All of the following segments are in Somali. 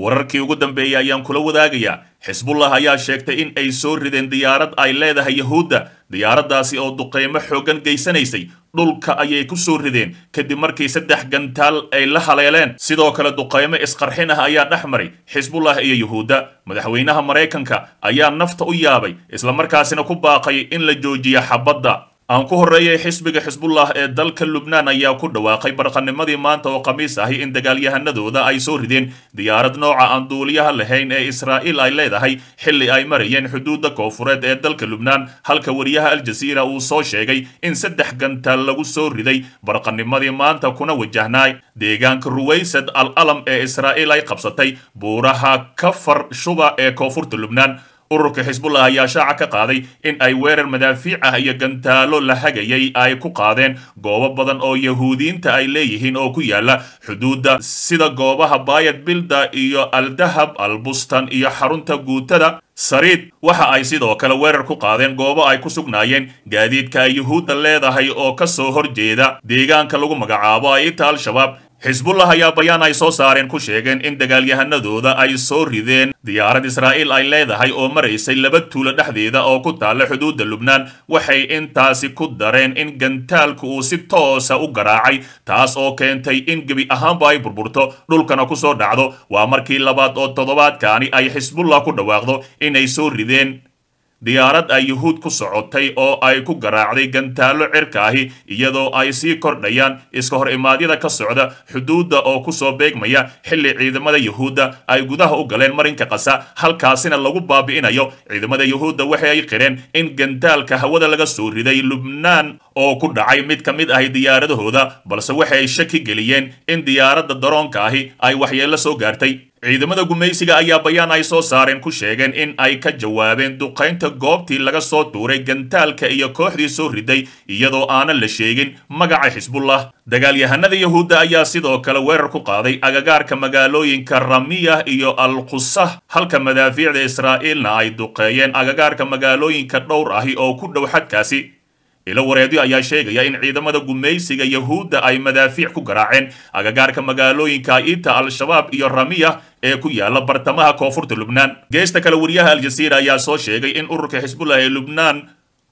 wararkii ugu dambeeyey ayaan kula wadaagayaa xisbullah ayaa sheegtay in ay soo rideen diyaarad ay leedahay yahuudda diyaaraddaasi oo duqaymo xooggan geysanaysay dhulka ayay ku soo rideen kadib markii saddex gantaal ay la haleeleen sidoo kale duqaymo isqarxin ah ayaa dhex maray xisbullah iyo yuhuudda madaxweynaha maraykanka ayaa nafta u yaabay isla markaasina ku baaqay in la joojiyo xabadda aan ku horreeyay xisbiga xisbullah ee dalka lubnaan ayaa ku dhawaaqay barqanimadii maanta oo khamiis ahi in dagaalyahanadooda ay soo rideen diyaarad nooca aan duuliyaha lahayn ee israa'iil ay leedahay xilli ay marayeen xuduudda koonfureed ee dalka lubnaan halka wariyaha aljasiira uu soo sheegay in saddex gantaal lagu soo riday barqanimadii maanta kuna wajahnaa deegaanka ruwaysad al alam ee israa'iil ay qabsatay buuraha kafar shuba ee koonfurta lubnaan ururka xisbullah ayaa shaaca ka qaaday in ay weerar madaafiic ah iyo gantaalo la hagayay ay ku qaadeen goobo badan oo yahuudiyiinta ay leeyihiin oo ku yaala xuduudda sida goobaha baayad bilda iyo aldahab albustan iyo xarunta guutada sariid waxa ay sidoo kale weerar ku qaadeen goobo ay ku sugnaayeen gaadiidka ay yuhuudda leedahay oo ka soo horjeeda deegaanka lagu magacaabo ay al-shabaab xisbullah ayaa bayaan ay soo saareen ku sheegeen in dagaalyahanadooda ay soo rideen diyaarad israa'iil ay leedahay oo maraysay laba tuulo dhexdeeda oo ku taalla xuduudda lubnaan waxay intaasi ku dareen in gantaalku uu si toosa u garaacay taas oo keentay in gebi ahaanba ay burburto dhulkana ku soo dhacdo waa markii labaad oo toddobaadkaani ay xisbullah ku dhawaaqdo inay soo rideen diyaarad ay yuhuud ku socotay oo ay ku garaacday gantaallo cirka ahi iyadoo ay sii kordhayaan iska hor imaadyada ka socda xuduudda oo ku soo beegmaya xilli ciidamada yuhuudda ay gudaha u galeen marinka qasa halkaasina lagu baabi'inayo ciidamada yuhuudda waxay ay qireen in gantaalka hawada laga soo riday lubnaan oo ku dhacay mid ka mid ahi diyaaradahooda balse waxay shaki geliyeen in diyaaradda daroonka ahi ay waxyeello soo gaartay ciidamada gumaysiga ayaa bayaan ay soo saareen ku sheegeen in ay ka jawaabeen duqaynta goobtii laga soo tuuray gantaalka iyo kooxdii soo riday iyadoo aanan la sheegin magaca xisbullah dagaalyahanada yahuudda ayaa sidoo kale weerar ku qaaday agagaarka magaalooyinka ramiyah iyo alqusah halka madaafiicda israa'iilna ay duqeeyeen agagaarka magaalooyinka dhowr ahi oo ku dhow xadkaasi ilo wareedyo ayaa sheegaya in ciidamada gumaysiga yahuudda ay madaafiic ku garaaceen agagaarka magaalooyinka ita al-shabaab iyo ramiya ee ku yaala bartamaha koonfurta lubnaan geesta kale wariyaha al-jasiira ayaa soo sheegay in ururka xisbullah ee lubnaan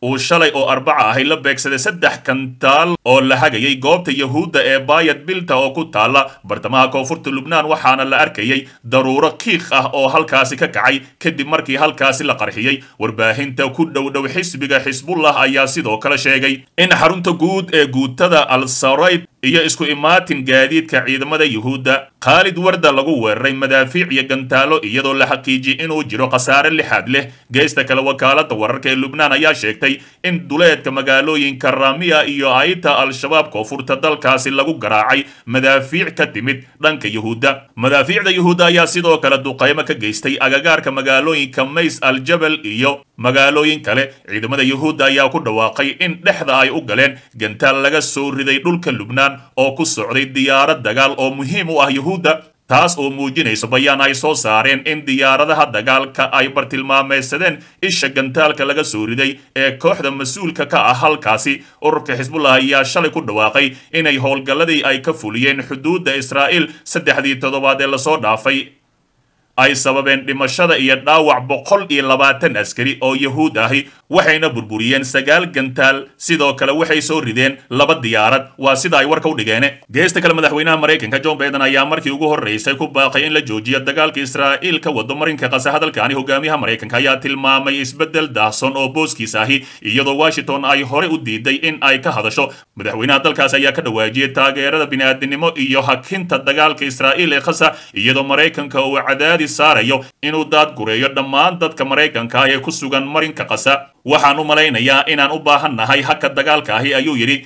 uu shalay oo arbaca ahay la beegsaday saddex kantaal oo la hagayay goobta yahuudda ee baayad bilta oo ku taalla bartamaha koonfurta lubnaan waxaana la arkayay daruuro kiikh ah oo halkaasi ka kacay kadib markii halkaasi la qarxiyey warbaahinta ku dhowdhow xisbiga xisbullah ayaa sidoo kale sheegay in xarunta guud ee guutada al sarayb iyo isku imaatin gaadiidka ciidamada yuhuudda khaalid warda lagu weeraray madaafiic iyo gantaalo iyadoo la xaqiijiyey inuu jiro khasaare lixaad leh geesta kale wakaalada wararka ee lubnaan ayaa sheegtay in duleedka magaalooyinka raamiya iyo aita al-shabaab koonfurta dalkaasi lagu garaacay madaafiic ka timid dhanka yuhuudda madaafiicda yuhuudda ayaa sidoo kale duqaymo ka geystay agagaarka magaalooyinka mays al jabal iyo magaalooyin kale ciidamada yuhuudda ayaa ku dhawaaqay in dhexda ay u galeen gantaal laga soo riday dhulka lubnaan bayaan oo ku socday diyaarad dagaal oo muhiim u ah yuhuudda taas oo muujinayso bayaan ay soo saareen in diyaaradaha dagaalka ay bartilmaamaysadeen isha gantaalka laga soo riday ee kooxda mas-uulka ka ah halkaasi ururka xisbullah ayaa shalay ku dhawaaqay inay howlgalladii ay ka fuliyeen xuduudda israa'iil saddexdii toddobaad ee lasoo dhaafay ay sababeen dhimashada iyo dhaawac boqol iyo labaatan askari oo yahuud ahi waxayna burburiyeen sagaal gantaal sidoo kale waxay soo rideen laba diyaarad waa sida ay warka u dhigeene geesta kale madaxweynaha maraykanka john baiden ayaa markii ugu horreysay ku baaqay in la joojiyo dagaalka israa'iil ka wado marinka qase hadalkani hogaamiyaha maraykanka ayaa tilmaamay isbeddel daahson oo booskiis ahi iyadoo washington ay hore u diiday in ay ka hadasho madaxweynaha dalkaas ayaa ka dhawaajiyey taageerada bini'aadinimo iyo hakinta dagaalka israa'iil ee khasa iyadoo maraykanka uu cadaadis diiradii saarayo inuu daadgureeyo dhammaan dadka maraykanka ee ku sugan marinka qasa waxaan u malaynayaa inaan u baahan nahay haka dagaalka ahi ayuu yidhi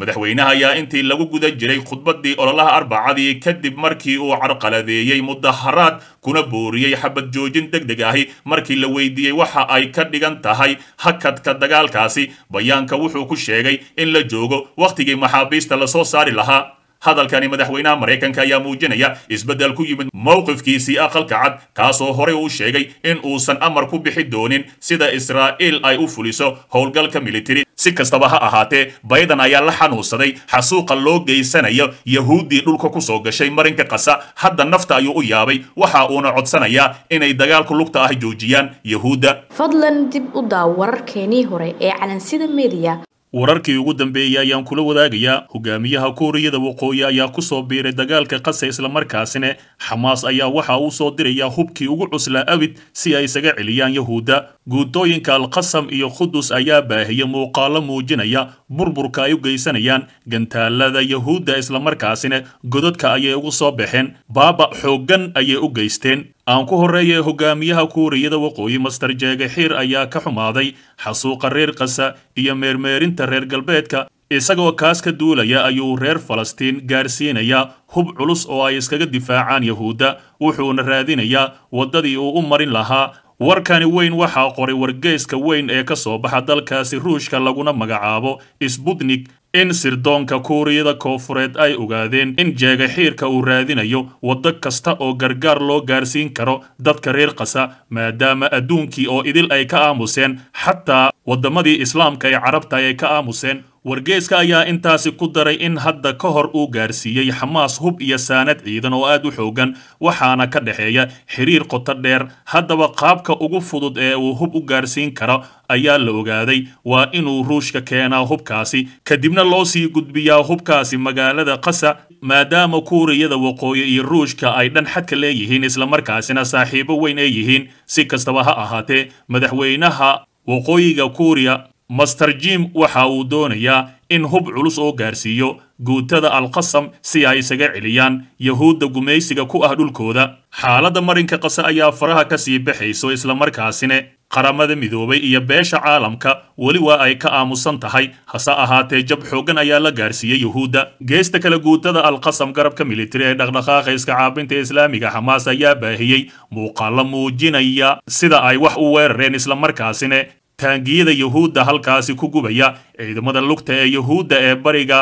madaxweynaha ayaa intii lagu guda jiray khudbaddii ololaha arbacadii kadib markii uu carqaladeeyey mudaharaad kuna booriyey xabad joojin deg deg ahi markii la weydiiyey waxa ay ka dhigan tahay hakadka dagaalkaasi bayaanka wuxuu ku sheegay in la joogo wakhtigii maxaabiista lasoo saari lahaa hadalkani madaxweynaha maraykanka ayaa muujinaya isbeddel ku yimid mowqifkiisii aqalka cad kaasoo horey uu sheegay in uusan amar ku bixi doonin sida israa'iil ay u fuliso howlgalka militari si kastaba ha ahaatee baydan ayaa la xanuunsaday xasuuqa loo geysanayo yahuuddii dhulka ku soo gashay marinka qasa hadda nafta ayuu u yaabay waxa uuna codsanayaa inay dagaalku lugta ah joojiyaan yahuudda fadlan dib u daaw wararkeenii hore ee calansida media wararkii ugu dambeeyey ayaan kula wadaagayaa hogaamiyaha kuuriyada waqooyi ayaa ku soo biiray dagaalka qasa islamarkaasina xamaas ayaa waxaa uu soo dirayaa hubkii ugu cuslaa abid si ay isaga celiyaan yahuudda guutooyinka alqasam iyo qudus ayaa baahiyey muuqaallo muujinaya burburka ay u geysanayaan gantaalada yahuudda islamarkaasina gododka ayay ugu soo baxeen baaba xooggan ayay u geysteen aan ku horreeya hogaamiyaha kuuriyada waqooyi master jeege xiir ayaa ka xumaaday xasuuqa reer kasa iyo meermeerinta reer galbeedka isagoo kaas ka duulaya ayuu reer falastiin gaarsiinayaa hub culus oo ay iskaga difaacaan yahuudda wuxuuna raadinayaa waddadii uu u marin lahaa warkani weyn waxaa qoray wargeyska weyn ee ka soo baxa dalkaasi ruushka laguna magacaabo sbutnik in sirdoonka kuuriyada koonfureed ay ogaadeen in jeega xiirka uu raadinayo waddo kasta oo gargaar loo gaarsiin karo dadka reer kasa maadaama adduunkii oo idil ay ka aamuseen xataa waddamadii islaamka ee carabta ay ka aamuseen wargeeska ayaa intaasi ku daray in hadda ka hor uu gaarsiiyey xamaas hub iyo saanad ciidan oo aad u xoogan waxaana ka dhexeeya xiriir qoto dheer haddaba qaabka ugu fudud ee uu hub u gaarsiin karo ayaa la ogaaday waa inuu ruushka keenaa hubkaasi kadibna loo sii gudbiyaa hubkaasi magaalada qasa maadaama kuuriyada waqooyi iyo ruushka ay dhan xadka leeyihiin islamarkaasina saaxiibo weyn ay yihiin si kastaba ha ahaatee madaxweynaha waqooyiga kuuriya master jim waxa uu doonayaa in hub culus oo gaarsiiyo guutada alqasam si ay isaga celiyaan yahuudda gumaysiga ku ah dhulkooda xaaladda marinka qase ayaa faraha ka sii baxayso islamarkaasina qaramada midoobay iyo beesha caalamka weli waa ay ka aamusan tahay hase ahaatee jab xooggan ayaa la gaarsiiyey yuhuudda geesta kale guutada alqasam garabka militari ee dhaqdhaqaaqa iskacaabinta islaamiga xamaas ayaa baahiyey muuqaallo muujinaya sida ay wax u weerareen islamarkaasina taangiyada yuhuudda halkaasi ku gubaya ciidamada lugta ee yuhuudda ee bariga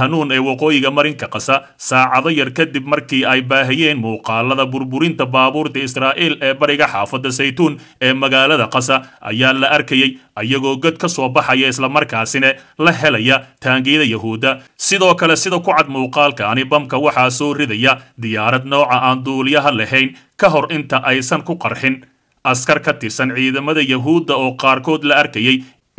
hanuun ee waqooyiga marinka qasa saacado yar kadib markii ay baahiyeen muuqaalada burburinta baabuurta israa'iil ee bariga xaafadda saytuun ee magaalada qasa ayaa la arkayey iyagoo god ka soo baxaya islamarkaasina la helaya taangiyada yuhuudda sidoo kale sida ku cad muuqaalkaani bamka waxaa soo ridaya diyaarad nooca aan duuliyaha lahayn ka hor inta aysan ku qarxin askar ka tirsan ciidamada yahuudda oo qaarkood la arkayey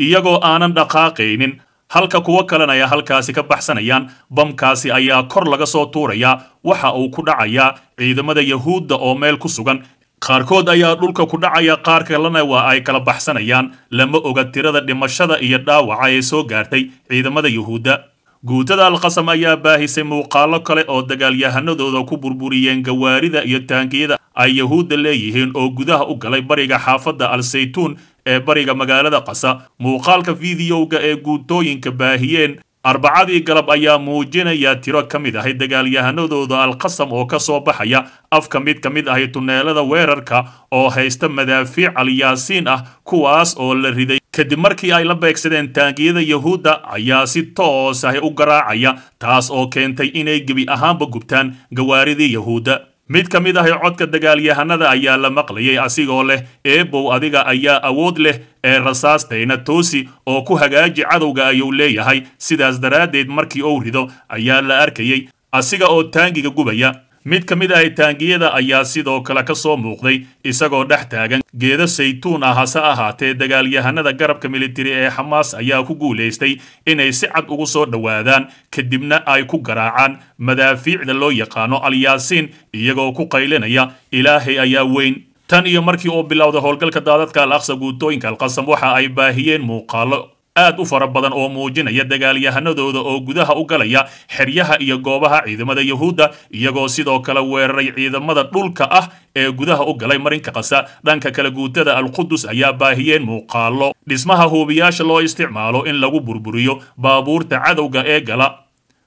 iyagoo aanan dhaqaaqaynin halka kuwo kalena ay halkaasi ka baxsanayaan bamkaasi ayaa kor laga soo tuurayaa waxa uu ku dhacayaa ciidamada yahuudda oo meel ku sugan qaarkood ayaa dhulka ku dhacaya qaar kalena waa ay kala baxsanayaan lama oga tirada dhimashada iyo dhaawaca ee soo gaartay ciidamada yuhuudda guutada alqasam ayaa baahisay muuqaalo kale oo dagaalyahanadooda ku burburiyeen gawaarida iyo taangiyada ay yahuudda leeyihiin oo gudaha u galay bariga xaafadda al-saytuun ee bariga magaalada qasa muuqaalka videoga ee guutooyinka baahiyeen arbacadii galab ayaa muujinaya tiro ka mid ahay dagaalyahanadooda alqasam oo ka soo baxaya afka mid ka mid ahay tuneelada weerarka oo haysta madaafiic alyaasiin ah kuwaas oo la riday kadib markii ay la beegsadeen taangiyada yahuudda ayaa si toos ah u garaacaya taas oo keentay inay gebi ahaanba gubtaan gawaaridii yuhuudda mid ka mid ahi codka dagaalyahanada ayaa la maqlayay asigoo leh eebow adiga ayaa awood leh ee rasaastayna toosi oo ku hagaaji cadowga ayuu leeyahay sidaas daraaddeed markii uu rido ayaa la arkayay asiga oo taangiga gubaya mid ka mid ah taangiyada ayaa sidoo kale ka soo muuqday isagoo dhex taagan geedo saytuun ah hase ahaatee dagaalyahanada garabka militari ee xamaas ayaa ku guulaystay inay si cad ugu soo dhowaadaan kadibna ay ku garaacaan madaafiicda loo yaqaano alyaasiin iyagoo ku qaylinaya ilaahay ayaa weyn tan iyo markii uu bilowday howlgalka daadadka al aqsa guutooyinka alqasam waxa ay baahiyeen muuqaallo aad u fara badan oo muujinaya dagaalyahanadooda oo gudaha u galaya xeryaha iyo goobaha ciidamada yuhuudda iyagoo sidoo kale weeraray ciidamada dhulka ah ee gudaha u galay marinka kasa dhanka kale guutada alqudus ayaa baahiyeen muuqaallo dhismaha huubiyaasha loo isticmaalo in lagu burburiyo baabuurta cadowga ee gala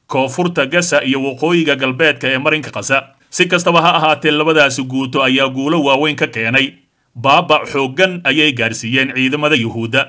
koonfurta gasa iyo waqooyiga galbeedka ee marinka kasa si kastaba ha ahaatee labadaasi guuto ayaa guulo waaweyn ka keenay baaba xooggan ayay gaarsiiyeen ciidamada yuhuudda